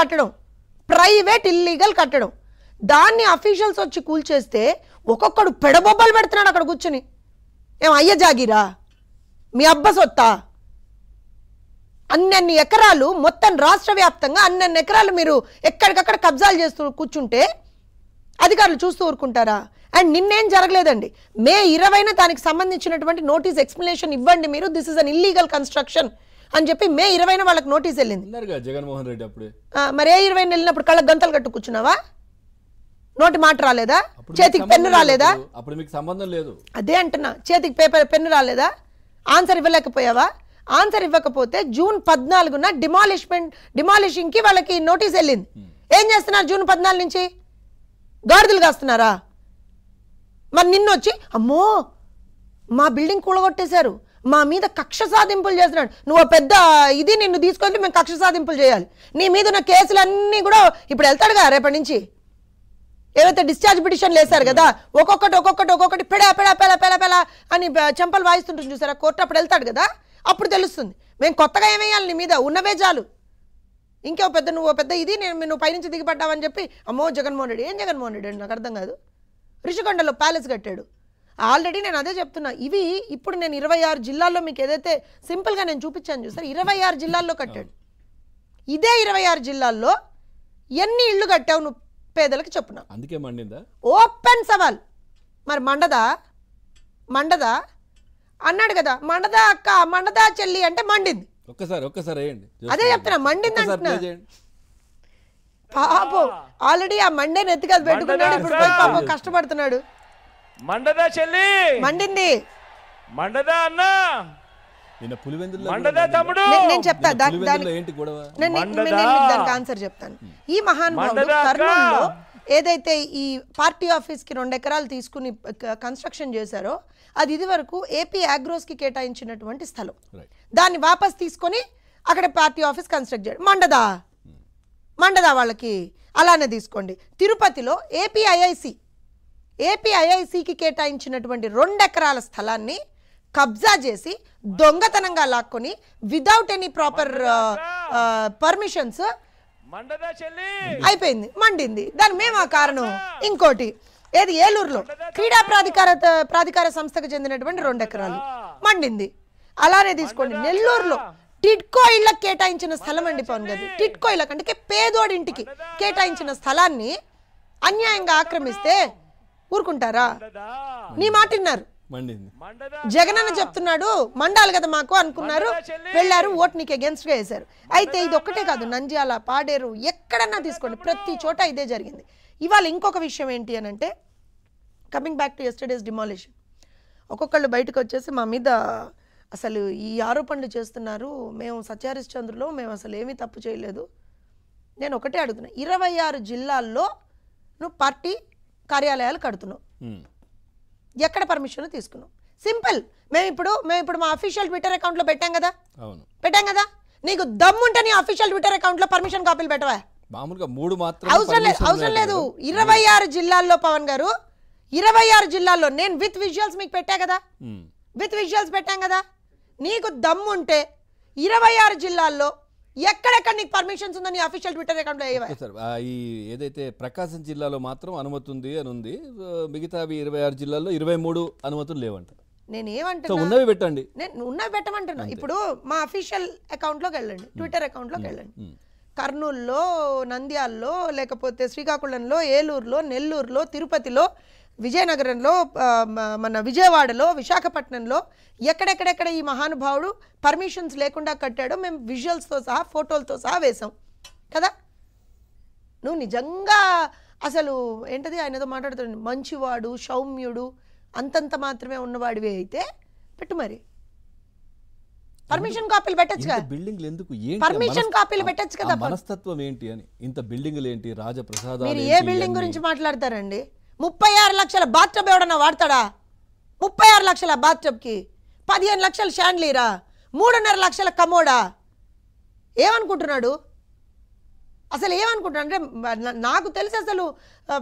కట్టడం private illegal కట్టడం దాన్ని అఫీషియల్స్ వచ్చి కూల్చేస్తే ఒక్కొక్కడు పెడబొబ్బలు పెడుతున్నాడు అక్కడ కూర్చొని ఏం అయ్య జాగిరా మీ అబ్బ సొత్తా అన్నన్ని ఎకరాలు మొత్తం రాష్ట్ర వ్యాప్తంగా అన్నన్ని ఎకరాలు మీరు ఎక్కడికక్కడ కబ్జాలు చేస్తూ కూర్చుంటే అధికారులు చూస్తూ ఊరుకుంటారా అండ్ నిన్నేం జరగలేదండి మే ఇరవైన దానికి సంబంధించినటువంటి నోటీస్ ఎక్స్ప్లెనేషన్ ఇవ్వండి మీరు this is an illegal construction అని చెప్పి మే ఇరవైన వాళ్ళకి నోటీస్ వెళ్ళింది జగన్మోహన్ రెడ్డి అప్పుడే మరి ఏ ఇరవైన వెళ్ళినప్పుడు కళ్ళ గంతలు కట్టు కూర్చున్నావా నోటి మాట రాలేదా చేతికి పెన్ను రాలేదా అప్పుడు మీకు సంబంధం లేదు అదే అంటున్నా చేతికి పేపర్ పెన్ను రాలేదా ఆన్సర్ ఇవ్వలేకపోయావా ఆన్సర్ ఇవ్వకపోతే జూన్ పద్నాలుగున డిమాలిష్మెంట్ డిమాలిషింగ్కి వాళ్ళకి నోటీస్ వెళ్ళింది hmm. ఏం చేస్తున్నారు జూన్ పద్నాలుగు నుంచి గాడిదలు కాస్తున్నారా మరి నిన్నొచ్చి అమ్మో మా బిల్డింగ్ కూడగొట్టేశారు మా మీద కక్ష సాధింపులు చేస్తున్నాడు నువ్వు పెద్ద ఇది నిన్ను తీసుకొని మేము కక్ష సాధింపులు చేయాలి నీ మీద ఉన్న కేసులన్నీ కూడా ఇప్పుడు వెళ్తాడుగా రేపటి నుంచి ఏవైతే డిశ్చార్జ్ పిటిషన్లు వేశారు కదా ఒక్కొక్కటి ఒక్కొక్కటి ఒక్కొక్కటి పెడా పెడా పెలా పెలా పెలా అని చెంపలు వాయిస్తుంటుంది చూసారా కోర్టు అప్పుడు వెళ్తాడు కదా అప్పుడు తెలుస్తుంది మేము కొత్తగా ఏమేయాలి నీ మీద ఉన్నవే చాలు ఇంకో పెద్ద నువ్వు పెద్ద ఇది నేను నువ్వు పైనుంచి దిగిపడ్డావని చెప్పి అమ్మో జగన్మోహన్ రెడ్డి ఏం జగన్మోహన్ రెడ్డి నాకు అర్థం కాదు రిషికొండలో ప్యాలెస్ కట్టాడు ఆల్రెడీ నేను అదే చెప్తున్నా ఇవి ఇప్పుడు నేను ఇరవై ఆరు జిల్లాల్లో మీకు ఏదైతే సింపుల్గా నేను చూపించాను చూసారు ఇరవై ఆరు జిల్లాల్లో కట్టాడు ఇదే ఇరవై ఆరు జిల్లాల్లో ఎన్ని ఇళ్ళు కట్టావు నువ్వు పేదలకు చెప్పున అందుకే మండిందా ఓపెన్ సవాల్ మరి మండదా మండదా అన్నాడు కదా మండదా అక్క మండదా చెల్లి అంటే మండింది ఒక్కసారి ఒక్కసారి అదే చెప్తున్నా మండింది అంటున్నా పాపం ఆల్రెడీ ఆ మండే నెత్తికది పెట్టుకున్నాడు ఇప్పుడు పాపం కష్టపడుతున్నాడు మండదా చెల్లి మండింది మండదా అన్న నిన్న మండదా తమ్ముడు నేను చెప్తా ఏంటి గొడవ దానికి ఆన్సర్ చెప్తాను ఈ మహానుభావుడు కర్నూలులో ఏదైతే ఈ పార్టీ ఆఫీస్ కి రెండు ఎకరాలు తీసుకుని కన్స్ట్రక్షన్ చేశారో అది ఇది వరకు ఏపీ కి కేటాయించినటువంటి స్థలం దాన్ని వాపస్ తీసుకొని అక్కడ పార్టీ ఆఫీస్ కన్స్ట్రక్ట్ చేయడం మండదా hmm. మండదా వాళ్ళకి అలానే తీసుకోండి తిరుపతిలో ఏపీఐఐసి ఏపీ ఐఐసికి కేటాయించినటువంటి రెండెకరాల స్థలాన్ని కబ్జా చేసి దొంగతనంగా లాక్కొని విదౌట్ ఎనీ ప్రాపర్ పర్మిషన్స్ అయిపోయింది మండింది దాని మేము ఆ కారణం ఇంకోటి ఏది ఏలూరులో క్రీడా ప్రాధికార ప్రాధికార సంస్థకు చెందినటువంటి రెండు ఎకరాలు మండింది అలానే తీసుకోండి నెల్లూరులో టిట్కో ఇళ్ళకి కేటాయించిన స్థలం అండి పవన్ గారు టిట్కో ఇళ్ళకి అంటే పేదోడింటికి కేటాయించిన స్థలాన్ని అన్యాయంగా ఆక్రమిస్తే ఊరుకుంటారా నీ మాటిన్నారు జగన్ అన్న చెప్తున్నాడు మండాలి కదా మాకు అనుకున్నారు వెళ్ళారు ఓట్ నీకు గా వేశారు అయితే ఇది ఒక్కటే కాదు నంద్యాల పాడేరు ఎక్కడన్నా తీసుకోండి ప్రతి చోట ఇదే జరిగింది ఇవాళ ఇంకొక విషయం ఏంటి అని అంటే coming back to yesterday's demolition ఒక్కొక్కళ్ళు బయటకు వచ్చేసి మా మీద అసలు ఈ ఆరోపణలు చేస్తున్నారు మేము సత్యహరిశ్చంద్రులో మేము అసలు ఏమీ తప్పు చేయలేదు నేను ఒకటే అడుగుతున్నా ఇరవై ఆరు జిల్లాల్లో నువ్వు పార్టీ కార్యాలయాలు కడుతున్నాం ఎక్కడ పర్మిషన్ తీసుకున్నాం సింపుల్ మేము ఇప్పుడు మేము ఇప్పుడు మా అఫీషియల్ ట్విట్టర్ అకౌంట్లో పెట్టాం కదా పెట్టాం కదా నీకు దమ్ముంటే నీ అఫీషియల్ ట్విట్టర్ అకౌంట్లో పర్మిషన్ కాపీలు పెట్టవా మామూలుగా మూడు మాత్రం అవసరం లేదు అవసరం లేదు ఇరవై ఆరు జిల్లాల్లో పవన్ గారు ఇరవై ఆరు జిల్లాల్లో నేను విత్ విజువల్స్ మీకు పెట్టా కదా విత్ విజువల్స్ పెట్టాం కదా నీకు దమ్ముంటే ఇరవై ఆరు జిల్లాల్లో ఎక్కడెక్కడ నీకు పర్మిషన్స్ ఉందని అఫీషియల్ ట్విట్టర్ అకౌంట్లో సార్ ఈ ఏదైతే ప్రకాశం జిల్లాలో మాత్రం అనుమతి ఉంది అని ఉంది మిగతావి ఇరవై ఆరు జిల్లాల్లో ఇరవై మూడు అనుమతులు లేవంట నేను ఏమంటున్నా ఉన్నవి పెట్టండి నేను ఉన్నవి పెట్టమంటున్నా ఇప్పుడు మా అఫీషియల్ అకౌంట్లోకి వెళ్ళండి ట్విట్టర్ లోకి వెళ్ళండి కర్నూలులో నంద్యాల్లో లేకపోతే శ్రీకాకుళంలో ఏలూరులో నెల్లూరులో తిరుపతిలో విజయనగరంలో మన విజయవాడలో విశాఖపట్నంలో ఎక్కడెక్కడెక్కడ ఈ మహానుభావుడు పర్మిషన్స్ లేకుండా కట్టాడో మేము విజువల్స్తో సహా ఫోటోలతో సహా వేసాం కదా నువ్వు నిజంగా అసలు ఏంటది ఆయన ఏదో మాట్లాడుతున్నాడు మంచివాడు సౌమ్యుడు అంతంత మాత్రమే ఉన్నవాడివి అయితే పెట్టు మరి పర్మిషన్ కాపీలు పెట్టచ్చు కదా బిల్డింగ్ ఎందుకు పర్మిషన్ కాపీలు పెట్టచ్చు కదా మనస్తత్వం ఏంటి అని ఇంత బిల్డింగ్లు ఏంటి రాజప్రసాద మీరు ఏ బిల్డింగ్ గురించి మాట్లాడతారండి ముప్పై ఆరు లక్షల బాత్టబ్ ఎవడన్నా వాడతాడా ముప్పై ఆరు లక్షల బాత్టబ్కి పదిహేను లక్షల షాండ్లీరా మూడున్నర లక్షల కమోడా ఏమనుకుంటున్నాడు అసలు ఏమనుకుంటున్నాడు అంటే నాకు తెలిసి అసలు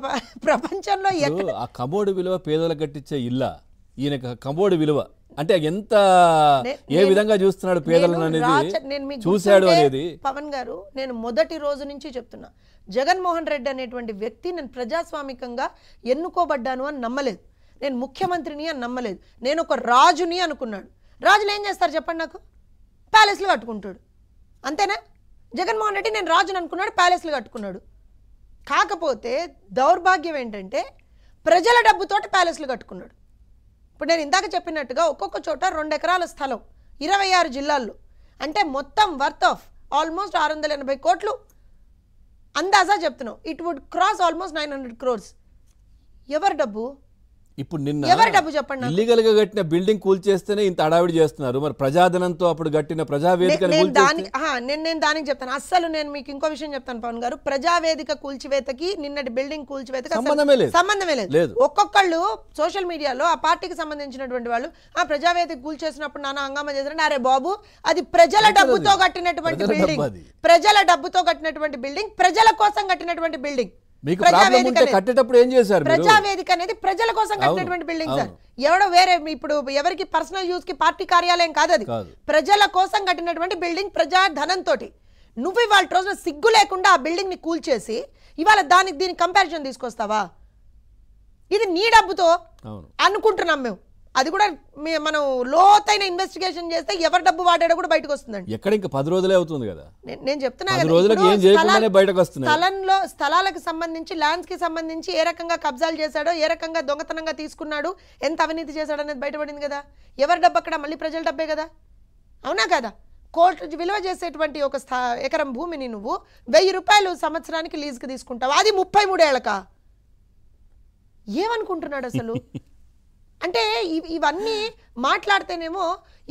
ప్రపంచంలో ఆ కమోడు విలువ పేదలు కట్టించే ఇల్లా ఈయన కంబోడి విలువ అంటే ఎంత ఏ విధంగా చూస్తున్నాడు పేదలను అనేది చూశాడు అనేది పవన్ గారు నేను మొదటి రోజు నుంచి చెప్తున్నా జగన్మోహన్ రెడ్డి అనేటువంటి వ్యక్తి నేను ప్రజాస్వామికంగా ఎన్నుకోబడ్డాను అని నమ్మలేదు నేను ముఖ్యమంత్రిని అని నమ్మలేదు నేను ఒక రాజుని అనుకున్నాడు రాజులు ఏం చేస్తారు చెప్పండి నాకు ప్యాలెస్లు కట్టుకుంటాడు అంతేనా జగన్మోహన్ రెడ్డి నేను రాజుని అనుకున్నాడు ప్యాలెస్లు కట్టుకున్నాడు కాకపోతే దౌర్భాగ్యం ఏంటంటే ప్రజల డబ్బుతోటి ప్యాలెస్లు కట్టుకున్నాడు ఇప్పుడు నేను ఇందాక చెప్పినట్టుగా ఒక్కొక్క చోట రెండు ఎకరాల స్థలం ఇరవై ఆరు జిల్లాల్లో అంటే మొత్తం వర్త్ ఆఫ్ ఆల్మోస్ట్ ఆరు వందల ఎనభై కోట్లు అందాజా చెప్తున్నావు it would cross almost nine hundred crores ఎవరి డబ్బు ఇప్పుడు నిన్న డబ్బు చెప్పండి ఇల్లీగల్ గా కట్టిన బిల్డింగ్ చేస్తేనే ఇంత అడావిడి చేస్తున్నారు మరి ప్రజాధనంతో అప్పుడు కట్టిన ప్రజావేదిక నేను నేను దానికి చెప్తాను అస్సలు నేను మీకు ఇంకో విషయం చెప్తాను పవన్ గారు ప్రజావేదిక కూల్చివేతకి నిన్నటి బిల్డింగ్ కూల్చివేత సంబంధమే లేదు సంబంధమే లేదు ఒక్కొక్కళ్ళు సోషల్ మీడియాలో ఆ పార్టీకి సంబంధించినటువంటి వాళ్ళు ఆ ప్రజావేదిక కూల్చేసినప్పుడు నాన్న హంగామా చేసిన అరే బాబు అది ప్రజల డబ్బుతో కట్టినటువంటి బిల్డింగ్ ప్రజల డబ్బుతో కట్టినటువంటి బిల్డింగ్ ప్రజల కోసం కట్టినటువంటి బిల్డింగ్ మీకు ప్రాబ్లం ఉంటే కట్టేటప్పుడు ఏం చేశారు ప్రజావేదిక అనేది ప్రజల కోసం కట్టినటువంటి బిల్డింగ్ సార్ ఎవడో వేరే ఇప్పుడు ఎవరికి పర్సనల్ యూజ్ కి పార్టీ కార్యాలయం కాదు అది ప్రజల కోసం కట్టినటువంటి బిల్డింగ్ ప్రజా ధనంతో నువ్వు ఇవాళ రోజున సిగ్గు లేకుండా ఆ బిల్డింగ్ ని కూల్చేసి ఇవాళ దానికి దీనికి కంపారిజన్ తీసుకొస్తావా ఇది నీ డబ్బుతో అనుకుంటున్నాం మేము అది కూడా మనం లోతైన ఇన్వెస్టిగేషన్ చేస్తే ఎవరు డబ్బు వాడాడో కూడా బయటకు వస్తుందండి ఎక్కడ ఇంకా పది రోజులే అవుతుంది కదా నేను చెప్తున్నా బయటకు వస్తుంది స్థలంలో స్థలాలకు సంబంధించి ల్యాండ్స్ కి సంబంధించి ఏ రకంగా కబ్జాలు చేశాడో ఏ రకంగా దొంగతనంగా తీసుకున్నాడు ఎంత అవినీతి చేశాడు అనేది బయటపడింది కదా ఎవరి డబ్బు అక్కడ మళ్ళీ ప్రజల డబ్బే కదా అవునా కదా కోర్టు విలువ చేసేటువంటి ఒక స్థా ఎకరం భూమిని నువ్వు వెయ్యి రూపాయలు సంవత్సరానికి లీజ్కి తీసుకుంటావు అది ముప్పై మూడేళ్ళక ఏమనుకుంటున్నాడు అసలు అంటే ఇవన్నీ మాట్లాడితేనేమో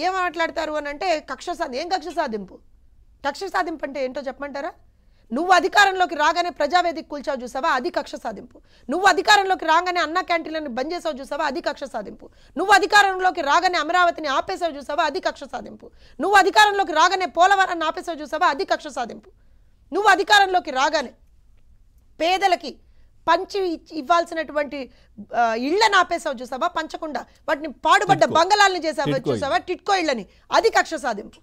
ఏం మాట్లాడతారు అని అంటే కక్ష సాధి ఏం కక్ష సాధింపు కక్ష సాధింపు అంటే ఏంటో చెప్పమంటారా నువ్వు అధికారంలోకి రాగానే ప్రజావేదిక కూల్చావు చూసావా అది కక్ష సాధింపు నువ్వు అధికారంలోకి రాగానే అన్న క్యాంటీన్లను బంద్ చేసావు చూసావా అది కక్ష సాధింపు నువ్వు అధికారంలోకి రాగానే అమరావతిని ఆపేసావు చూసావా అది కక్ష సాధింపు నువ్వు అధికారంలోకి రాగానే పోలవరాన్ని ఆపేసావు చూసావా అది కక్ష సాధింపు నువ్వు అధికారంలోకి రాగానే పేదలకి పంచి ఇవ్వాల్సినటువంటి ఇళ్లను ఆపేసావు చూసావా పంచకుండా వాటిని పాడుబడ్డ బంగళాలను చేసావా చూసావా టిట్కో ఇళ్ళని అది కక్ష సాధింపు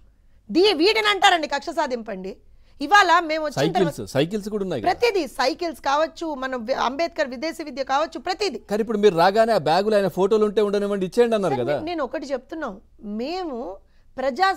దీ వీటిని అంటారండి కక్ష సాధింపండి ఇవాళ మేము వచ్చిన సైకిల్స్ కూడా ఉన్నాయి ప్రతిదీ సైకిల్స్ కావచ్చు మనం అంబేద్కర్ విదేశీ విద్య కావచ్చు ప్రతిదీ కానీ ఇప్పుడు మీరు రాగానే ఆ బ్యాగులు ఆయన ఫోటోలు ఉంటే ఉండనివ్వండి ఇచ్చేయండి అన్నారు కదా నేను ఒకటి చెప్తున్నాం మేము ప్రజా